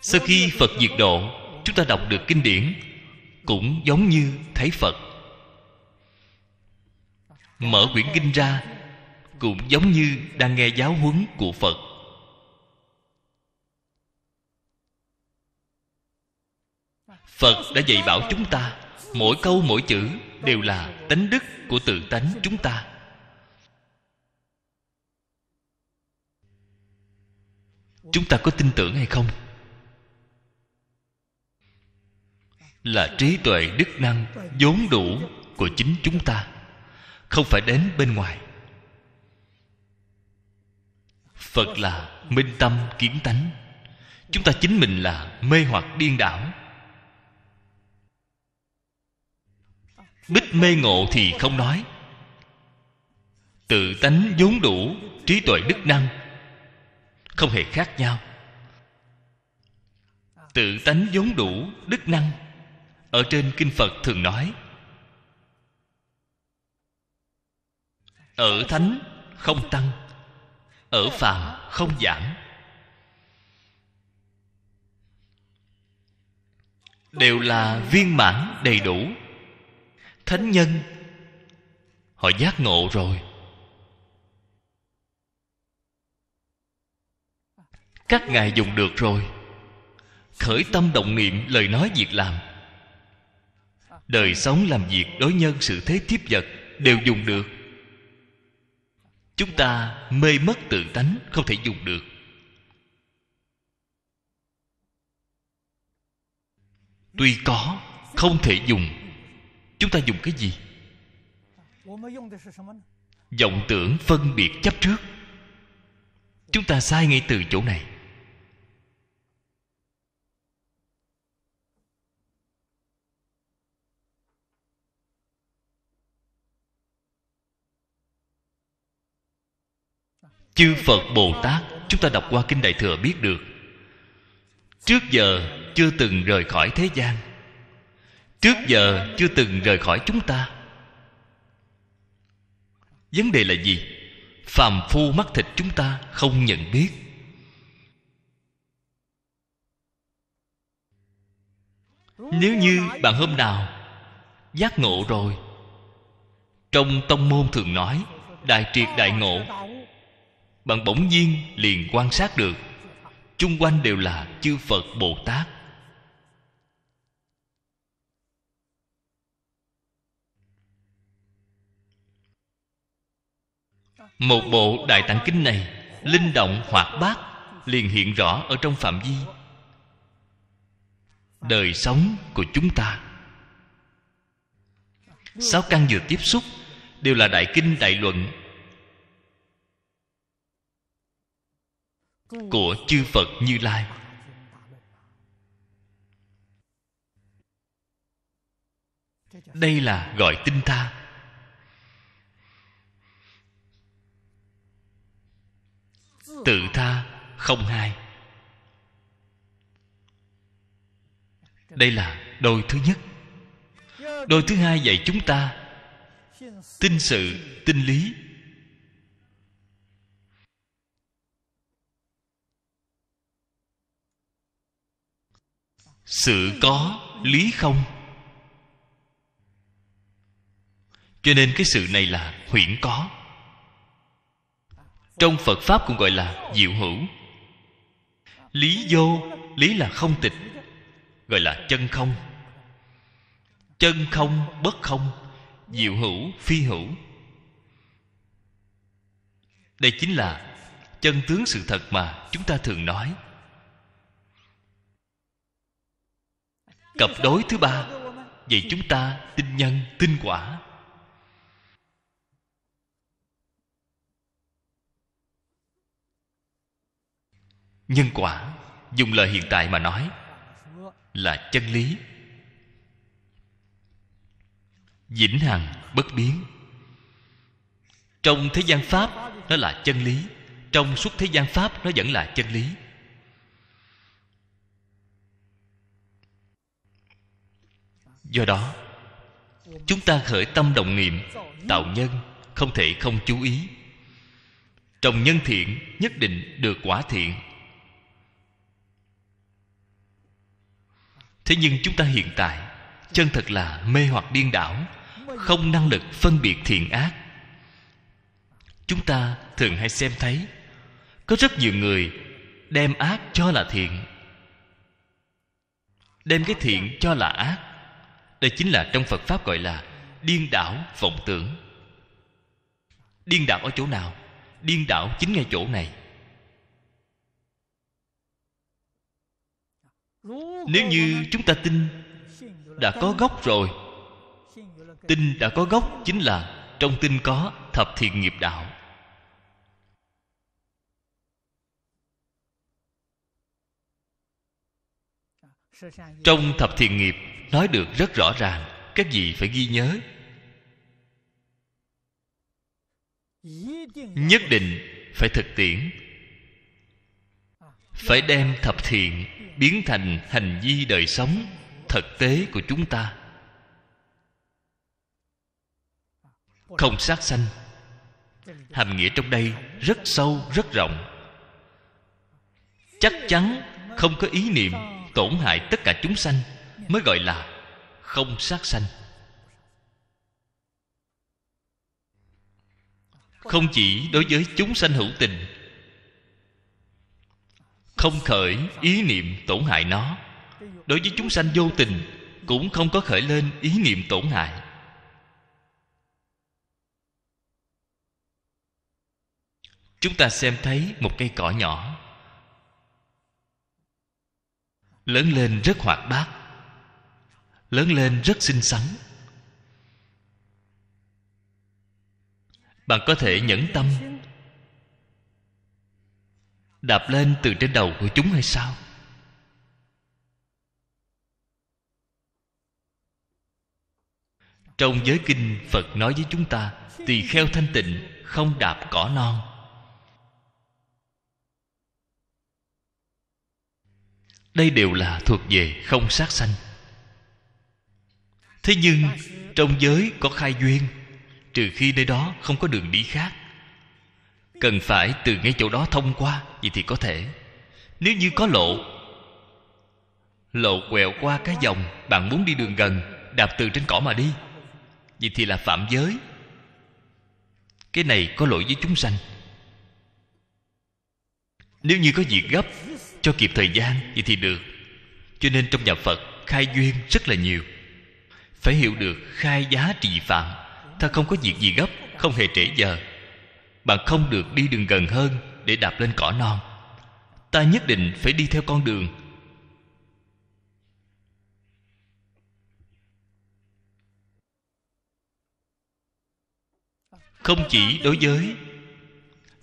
sau khi phật diệt độ chúng ta đọc được kinh điển cũng giống như thấy phật mở quyển kinh ra cũng giống như đang nghe giáo huấn của phật phật đã dạy bảo chúng ta mỗi câu mỗi chữ đều là tánh đức của tự tánh chúng ta chúng ta có tin tưởng hay không là trí tuệ đức năng vốn đủ của chính chúng ta không phải đến bên ngoài phật là minh tâm kiến tánh chúng ta chính mình là mê hoặc điên đảo bích mê ngộ thì không nói tự tánh vốn đủ trí tuệ đức năng không hề khác nhau tự tánh vốn đủ đức năng ở trên kinh phật thường nói ở thánh không tăng ở phàm không giảm đều là viên mãn đầy đủ thánh nhân họ giác ngộ rồi các ngài dùng được rồi khởi tâm động niệm lời nói việc làm đời sống làm việc đối nhân sự thế tiếp vật đều dùng được chúng ta mê mất tự tánh không thể dùng được tuy có không thể dùng chúng ta dùng cái gì vọng tưởng phân biệt chấp trước chúng ta sai ngay từ chỗ này chư phật bồ tát chúng ta đọc qua kinh đại thừa biết được trước giờ chưa từng rời khỏi thế gian trước giờ chưa từng rời khỏi chúng ta vấn đề là gì phàm phu mắt thịt chúng ta không nhận biết nếu như bạn hôm nào giác ngộ rồi trong tông môn thường nói đại triệt đại ngộ bạn bỗng nhiên liền quan sát được chung quanh đều là chư phật bồ tát một bộ đại tạng kinh này linh động hoạt bát liền hiện rõ ở trong phạm vi đời sống của chúng ta sáu căn vừa tiếp xúc đều là đại kinh đại luận của chư phật như lai đây là gọi tinh tha tự tha không hai đây là đôi thứ nhất đôi thứ hai dạy chúng ta tin sự tin lý sự có lý không cho nên cái sự này là huyễn có trong phật pháp cũng gọi là diệu hữu lý vô lý là không tịch gọi là chân không chân không bất không diệu hữu phi hữu đây chính là chân tướng sự thật mà chúng ta thường nói cặp đối thứ ba vậy chúng ta tin nhân tin quả nhân quả dùng lời hiện tại mà nói là chân lý vĩnh hằng bất biến trong thế gian pháp nó là chân lý trong suốt thế gian pháp nó vẫn là chân lý do đó chúng ta khởi tâm động niệm tạo nhân không thể không chú ý trồng nhân thiện nhất định được quả thiện thế nhưng chúng ta hiện tại chân thật là mê hoặc điên đảo không năng lực phân biệt thiện ác chúng ta thường hay xem thấy có rất nhiều người đem ác cho là thiện đem cái thiện cho là ác đây chính là trong phật pháp gọi là điên đảo vọng tưởng điên đảo ở chỗ nào điên đảo chính ngay chỗ này nếu như chúng ta tin đã có gốc rồi tin đã có gốc chính là trong tin có thập thiện nghiệp đạo trong thập thiện nghiệp nói được rất rõ ràng các vị phải ghi nhớ nhất định phải thực tiễn phải đem thập thiện biến thành hành vi đời sống thực tế của chúng ta không sát sanh hàm nghĩa trong đây rất sâu rất rộng chắc chắn không có ý niệm tổn hại tất cả chúng sanh mới gọi là không sát sanh không chỉ đối với chúng sanh hữu tình không khởi ý niệm tổn hại nó đối với chúng sanh vô tình cũng không có khởi lên ý niệm tổn hại chúng ta xem thấy một cây cỏ nhỏ lớn lên rất hoạt bát lớn lên rất xinh xắn bạn có thể nhẫn tâm đạp lên từ trên đầu của chúng hay sao trong giới kinh phật nói với chúng ta tỳ kheo thanh tịnh không đạp cỏ non đây đều là thuộc về không sát sanh thế nhưng trong giới có khai duyên trừ khi nơi đó không có đường đi khác cần phải từ ngay chỗ đó thông qua vậy thì có thể nếu như có lộ lộ quẹo qua cái dòng bạn muốn đi đường gần đạp từ trên cỏ mà đi vậy thì là phạm giới cái này có lỗi với chúng sanh nếu như có việc gấp cho kịp thời gian vậy thì được cho nên trong nhà phật khai duyên rất là nhiều phải hiểu được khai giá trị phạm ta không có việc gì gấp không hề trễ giờ bạn không được đi đường gần hơn để đạp lên cỏ non ta nhất định phải đi theo con đường không chỉ đối với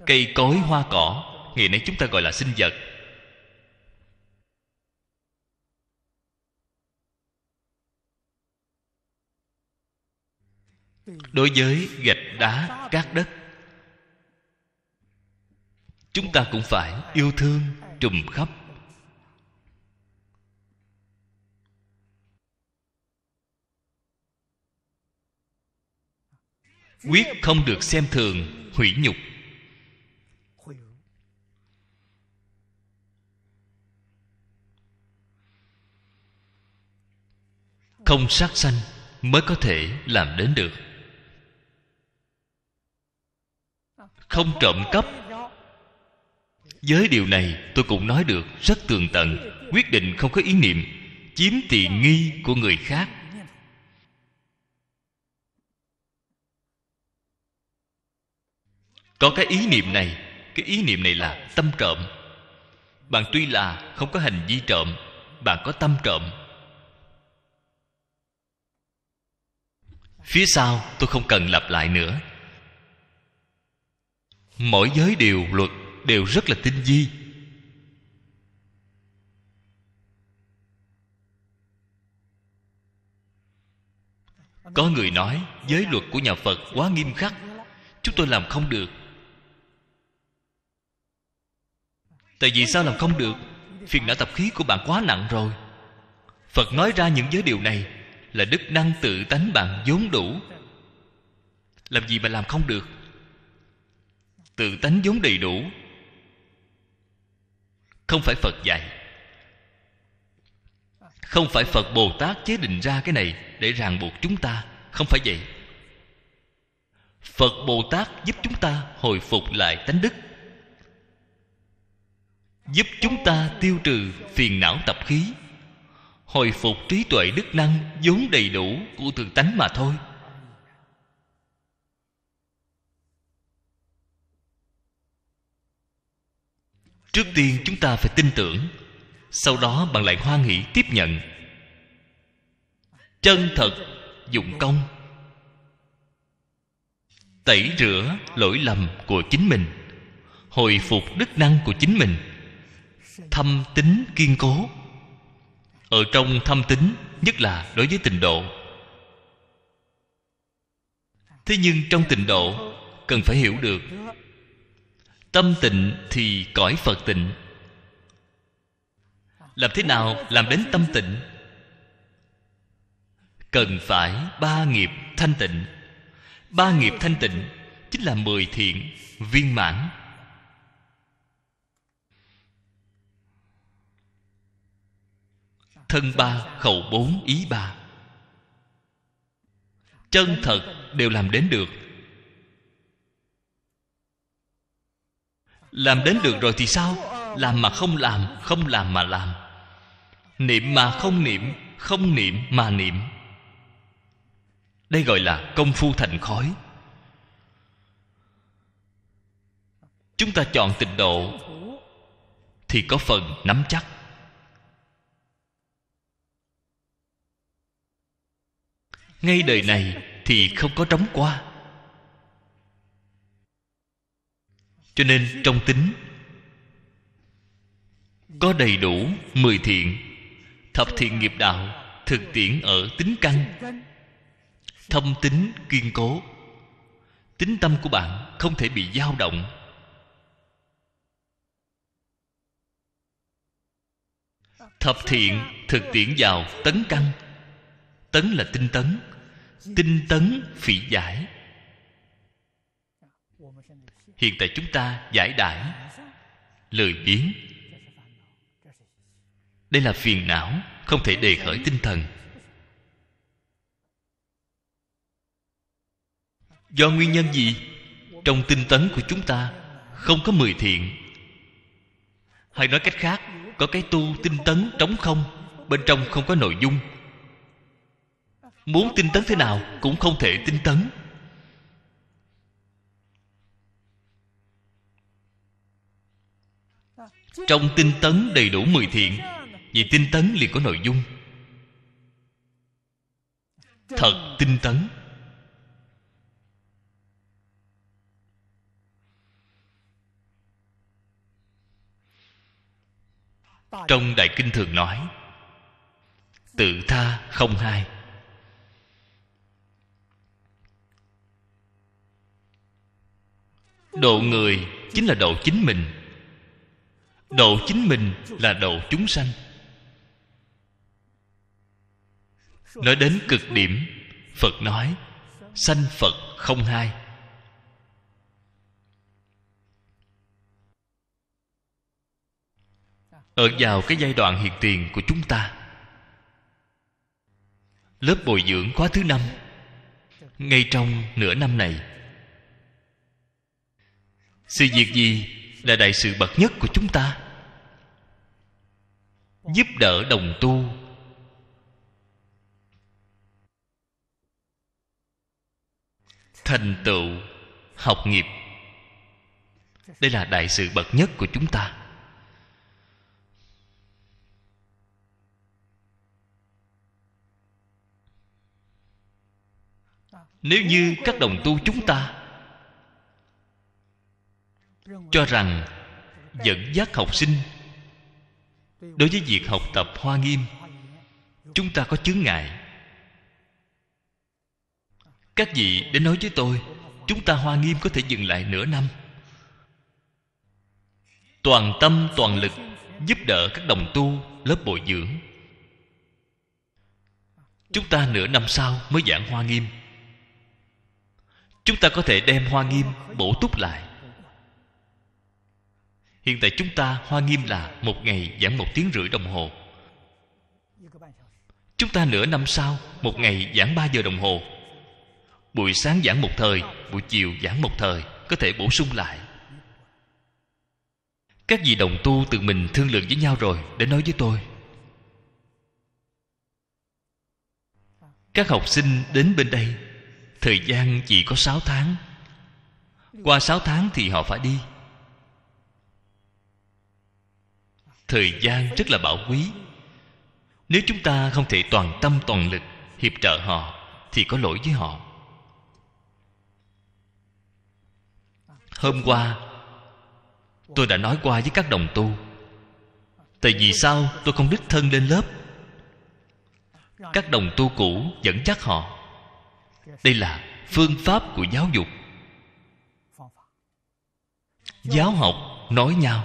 cây cối hoa cỏ ngày nay chúng ta gọi là sinh vật đối với gạch đá cát đất chúng ta cũng phải yêu thương trùm khắp quyết không được xem thường hủy nhục không sát sanh mới có thể làm đến được không trộm cắp với điều này tôi cũng nói được rất tường tận quyết định không có ý niệm chiếm tiện nghi của người khác có cái ý niệm này cái ý niệm này là tâm trộm bạn tuy là không có hành vi trộm bạn có tâm trộm phía sau tôi không cần lặp lại nữa mỗi giới điều luật đều rất là tinh vi có người nói giới luật của nhà phật quá nghiêm khắc chúng tôi làm không được tại vì sao làm không được phiền não tập khí của bạn quá nặng rồi phật nói ra những giới điều này là đức năng tự tánh bạn vốn đủ làm gì mà làm không được tự tánh vốn đầy đủ không phải phật dạy không phải phật bồ tát chế định ra cái này để ràng buộc chúng ta không phải vậy phật bồ tát giúp chúng ta hồi phục lại tánh đức giúp chúng ta tiêu trừ phiền não tập khí hồi phục trí tuệ đức năng vốn đầy đủ của thượng tánh mà thôi trước tiên chúng ta phải tin tưởng sau đó bạn lại hoan hỷ tiếp nhận chân thật dụng công tẩy rửa lỗi lầm của chính mình hồi phục đức năng của chính mình thâm tính kiên cố ở trong thâm tính nhất là đối với tình độ thế nhưng trong tình độ cần phải hiểu được tâm tịnh thì cõi phật tịnh làm thế nào làm đến tâm tịnh cần phải ba nghiệp thanh tịnh ba nghiệp thanh tịnh chính là mười thiện viên mãn thân ba khẩu bốn ý ba chân thật đều làm đến được Làm đến được rồi thì sao Làm mà không làm Không làm mà làm Niệm mà không niệm Không niệm mà niệm Đây gọi là công phu thành khói Chúng ta chọn tịnh độ Thì có phần nắm chắc Ngay đời này thì không có trống qua cho nên trong tính có đầy đủ mười thiện thập thiện nghiệp đạo thực tiễn ở tính căn thâm tính kiên cố tính tâm của bạn không thể bị dao động thập thiện thực tiễn vào tấn căn tấn là tinh tấn tinh tấn phỉ giải hiện tại chúng ta giải đãi lười biếng đây là phiền não không thể đề khởi tinh thần do nguyên nhân gì trong tinh tấn của chúng ta không có mười thiện hay nói cách khác có cái tu tinh tấn trống không bên trong không có nội dung muốn tinh tấn thế nào cũng không thể tinh tấn Trong tinh tấn đầy đủ mười thiện Vì tinh tấn liền có nội dung Thật tinh tấn Trong Đại Kinh thường nói Tự tha không hai Độ người chính là độ chính mình độ chính mình là độ chúng sanh nói đến cực điểm phật nói sanh phật không hai ở vào cái giai đoạn hiện tiền của chúng ta lớp bồi dưỡng khóa thứ năm ngay trong nửa năm này sự việc gì là đại sự bậc nhất của chúng ta giúp đỡ đồng tu thành tựu học nghiệp đây là đại sự bậc nhất của chúng ta nếu như các đồng tu chúng ta cho rằng dẫn dắt học sinh đối với việc học tập hoa nghiêm chúng ta có chướng ngại các vị đến nói với tôi chúng ta hoa nghiêm có thể dừng lại nửa năm toàn tâm toàn lực giúp đỡ các đồng tu lớp bồi dưỡng chúng ta nửa năm sau mới giảng hoa nghiêm chúng ta có thể đem hoa nghiêm bổ túc lại Hiện tại chúng ta Hoa Nghiêm là một ngày giảng một tiếng rưỡi đồng hồ Chúng ta nửa năm sau Một ngày giảng ba giờ đồng hồ Buổi sáng giảng một thời Buổi chiều giảng một thời Có thể bổ sung lại Các vị đồng tu tự mình thương lượng với nhau rồi Để nói với tôi Các học sinh đến bên đây Thời gian chỉ có 6 tháng Qua 6 tháng thì họ phải đi thời gian rất là bảo quý nếu chúng ta không thể toàn tâm toàn lực hiệp trợ họ thì có lỗi với họ hôm qua tôi đã nói qua với các đồng tu tại vì sao tôi không đích thân lên lớp các đồng tu cũ dẫn dắt họ đây là phương pháp của giáo dục giáo học nói nhau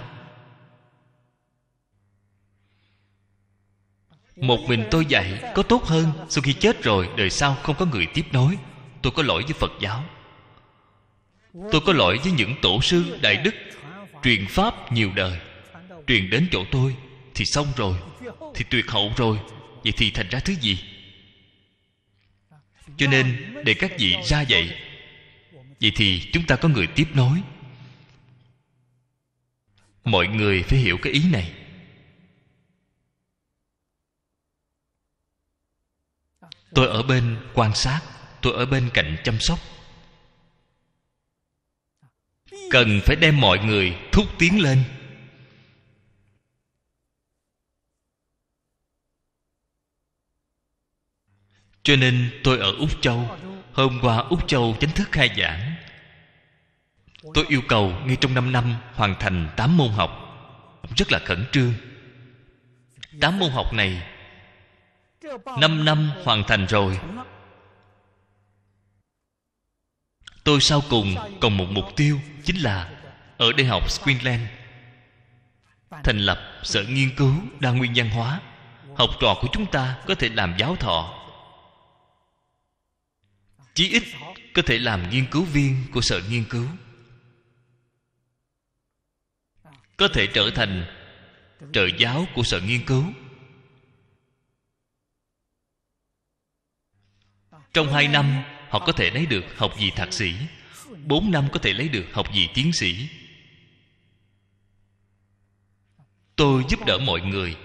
một mình tôi dạy có tốt hơn sau khi chết rồi đời sau không có người tiếp nối tôi có lỗi với phật giáo tôi có lỗi với những tổ sư đại đức truyền pháp nhiều đời truyền đến chỗ tôi thì xong rồi thì tuyệt hậu rồi vậy thì thành ra thứ gì cho nên để các vị ra dạy vậy thì chúng ta có người tiếp nối mọi người phải hiểu cái ý này tôi ở bên quan sát tôi ở bên cạnh chăm sóc cần phải đem mọi người thúc tiến lên cho nên tôi ở úc châu hôm qua úc châu chính thức khai giảng tôi yêu cầu ngay trong 5 năm hoàn thành 8 môn học rất là khẩn trương 8 môn học này năm năm hoàn thành rồi Tôi sau cùng còn một mục tiêu Chính là ở Đại học Queensland Thành lập Sở Nghiên cứu Đa Nguyên Văn hóa Học trò của chúng ta có thể làm giáo thọ Chí ít có thể làm nghiên cứu viên của Sở Nghiên cứu Có thể trở thành trợ giáo của Sở Nghiên cứu Trong hai năm Họ có thể lấy được học vị thạc sĩ bốn năm có thể lấy được học vị tiến sĩ Tôi giúp đỡ mọi người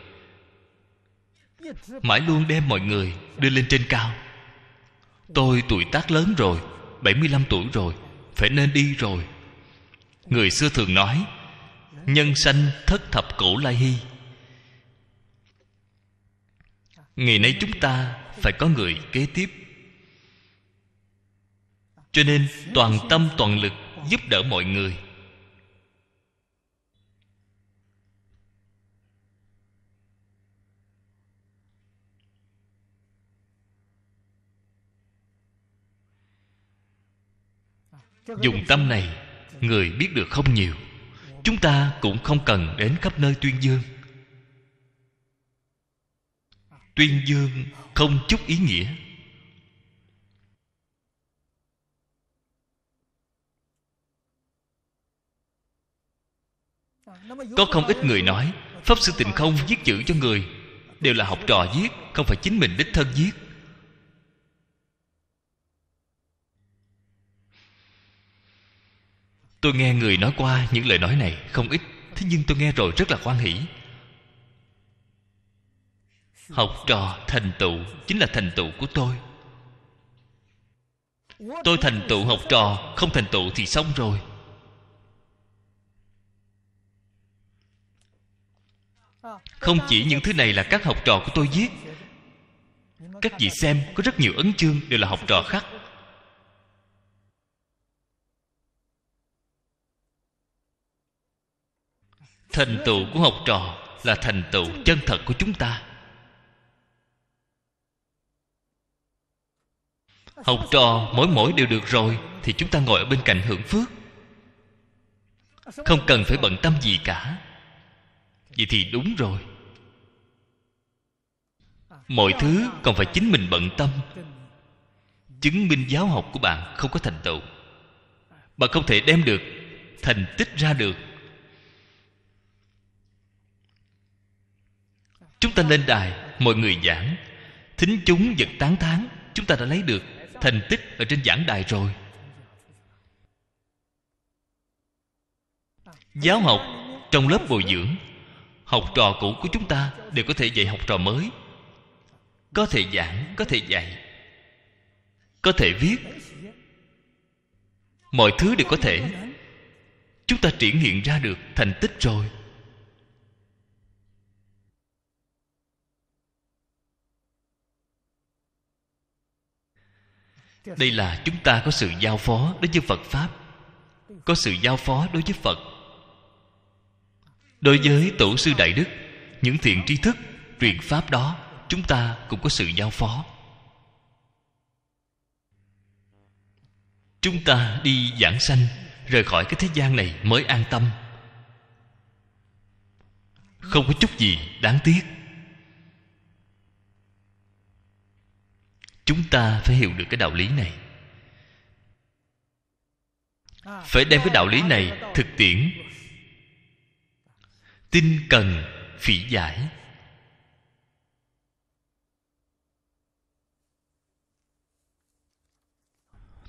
Mãi luôn đem mọi người đưa lên trên cao Tôi tuổi tác lớn rồi 75 tuổi rồi Phải nên đi rồi Người xưa thường nói Nhân sanh thất thập cổ lai hy Ngày nay chúng ta phải có người kế tiếp cho nên toàn tâm toàn lực giúp đỡ mọi người dùng tâm này người biết được không nhiều chúng ta cũng không cần đến khắp nơi tuyên dương tuyên dương không chút ý nghĩa có không ít người nói pháp sư tịnh không viết chữ cho người đều là học trò viết không phải chính mình đích thân viết tôi nghe người nói qua những lời nói này không ít thế nhưng tôi nghe rồi rất là hoan hỷ học trò thành tựu chính là thành tựu của tôi tôi thành tựu học trò không thành tựu thì xong rồi Không chỉ những thứ này là các học trò của tôi viết Các vị xem có rất nhiều ấn chương đều là học trò khác Thành tựu của học trò là thành tựu chân thật của chúng ta Học trò mỗi mỗi đều được rồi Thì chúng ta ngồi ở bên cạnh hưởng phước Không cần phải bận tâm gì cả vậy thì đúng rồi mọi thứ còn phải chính mình bận tâm chứng minh giáo học của bạn không có thành tựu bạn không thể đem được thành tích ra được chúng ta lên đài mọi người giảng thính chúng vẫn tán thán chúng ta đã lấy được thành tích ở trên giảng đài rồi giáo học trong lớp bồi dưỡng học trò cũ của chúng ta đều có thể dạy học trò mới có thể giảng có thể dạy có thể viết mọi thứ đều có thể chúng ta triển hiện ra được thành tích rồi đây là chúng ta có sự giao phó đối với phật pháp có sự giao phó đối với phật đối với tổ sư đại đức những thiện tri thức truyền pháp đó chúng ta cũng có sự giao phó chúng ta đi giảng sanh rời khỏi cái thế gian này mới an tâm không có chút gì đáng tiếc chúng ta phải hiểu được cái đạo lý này phải đem cái đạo lý này thực tiễn tinh cần phỉ giải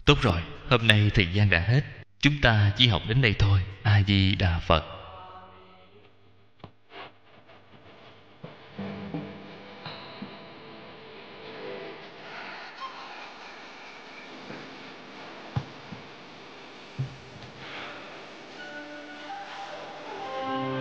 tốt rồi hôm nay thời gian đã hết chúng ta chỉ học đến đây thôi a di đà phật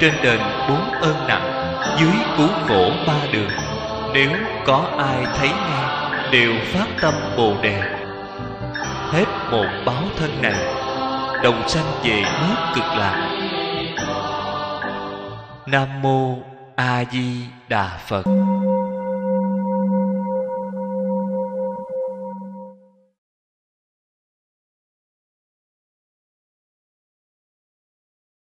trên đền bốn ơn nặng dưới cú khổ ba đường nếu có ai thấy nghe đều phát tâm bồ đề hết một báo thân này đồng sanh về nước cực lạc nam mô a di đà phật